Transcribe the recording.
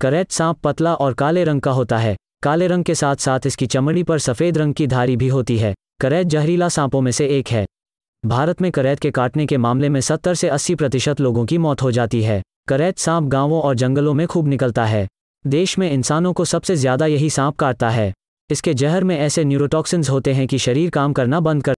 करैत सांप पतला और काले रंग का होता है काले रंग के साथ साथ इसकी चमड़ी पर सफ़ेद रंग की धारी भी होती है करैत जहरीला सांपों में से एक है भारत में करैत के काटने के मामले में 70 से 80 प्रतिशत लोगों की मौत हो जाती है करैत सांप गांवों और जंगलों में खूब निकलता है देश में इंसानों को सबसे ज़्यादा यही सांप काटता है इसके जहर में ऐसे न्यूरोटॉक्सिन्स होते हैं कि शरीर काम करना बंद कर